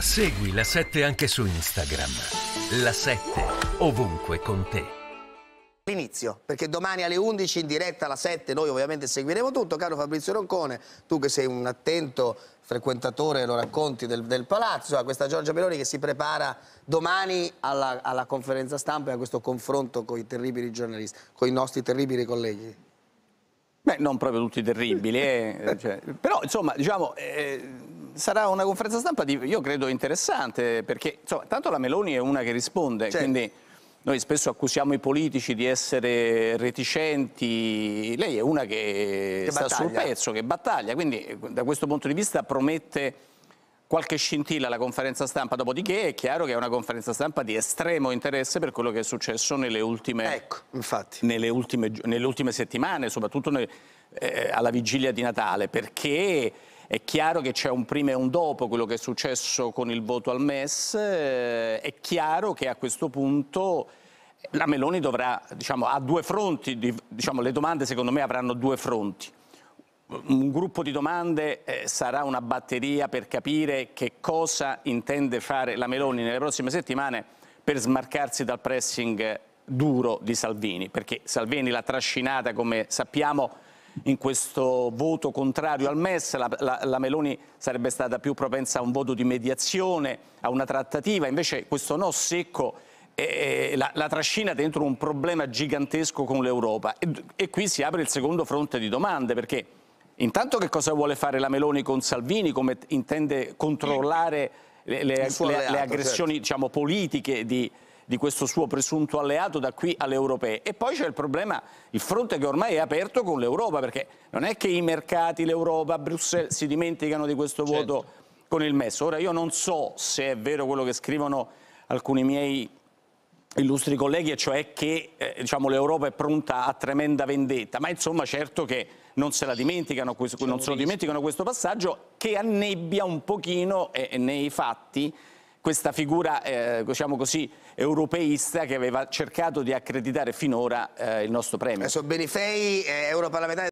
Segui la 7 anche su Instagram. La 7 ovunque con te. Inizio, perché domani alle 11 in diretta alla 7 noi ovviamente seguiremo tutto. Caro Fabrizio Roncone, tu che sei un attento frequentatore, lo racconti, del, del palazzo, a questa Giorgia Meloni che si prepara domani alla, alla conferenza stampa e a questo confronto con i terribili giornalisti, con i nostri terribili colleghi. Beh, non proprio tutti terribili, eh, cioè, però insomma, diciamo, eh, sarà una conferenza stampa, di, io credo, interessante, perché insomma, tanto la Meloni è una che risponde, certo. quindi noi spesso accusiamo i politici di essere reticenti, lei è una che, che sta battaglia. sul pezzo, che battaglia, quindi da questo punto di vista promette qualche scintilla alla conferenza stampa, dopodiché è chiaro che è una conferenza stampa di estremo interesse per quello che è successo nelle ultime, ecco, nelle ultime, nelle ultime settimane, soprattutto nel, eh, alla vigilia di Natale, perché è chiaro che c'è un prima e un dopo quello che è successo con il voto al MES, eh, è chiaro che a questo punto eh, la Meloni dovrà, diciamo, ha due fronti, diciamo, le domande secondo me avranno due fronti. Un gruppo di domande eh, sarà una batteria per capire che cosa intende fare la Meloni nelle prossime settimane per smarcarsi dal pressing duro di Salvini, perché Salvini l'ha trascinata, come sappiamo, in questo voto contrario al MES, la, la, la, Meloni sarebbe stata più propensa a un voto di mediazione, a una trattativa, invece questo no secco eh, la, la, trascina dentro un problema gigantesco con l'Europa e, e qui si apre il secondo fronte di domande perché intanto che cosa vuole fare la Meloni con Salvini, come intende controllare le, le, le, le aggressioni certo. diciamo, politiche di, Salvini? di questo suo presunto alleato da qui alle europee. E poi c'è il problema, il fronte che ormai è aperto con l'Europa, perché non è che i mercati, l'Europa, Bruxelles si dimenticano di questo certo. con il MES. Ora io non so se è vero quello che scrivono alcuni miei illustri colleghi, e cioè che eh, diciamo, l'Europa è pronta a tremenda vendetta, ma insomma certo che non se, la dimenticano, questo, non se lo dimenticano questo passaggio che annebbia un pochino eh, nei fatti questa figura eh, diciamo così, europeista che aveva cercato di accreditare finora eh, il nostro premio. Adesso Benifei, eh, europarlamentare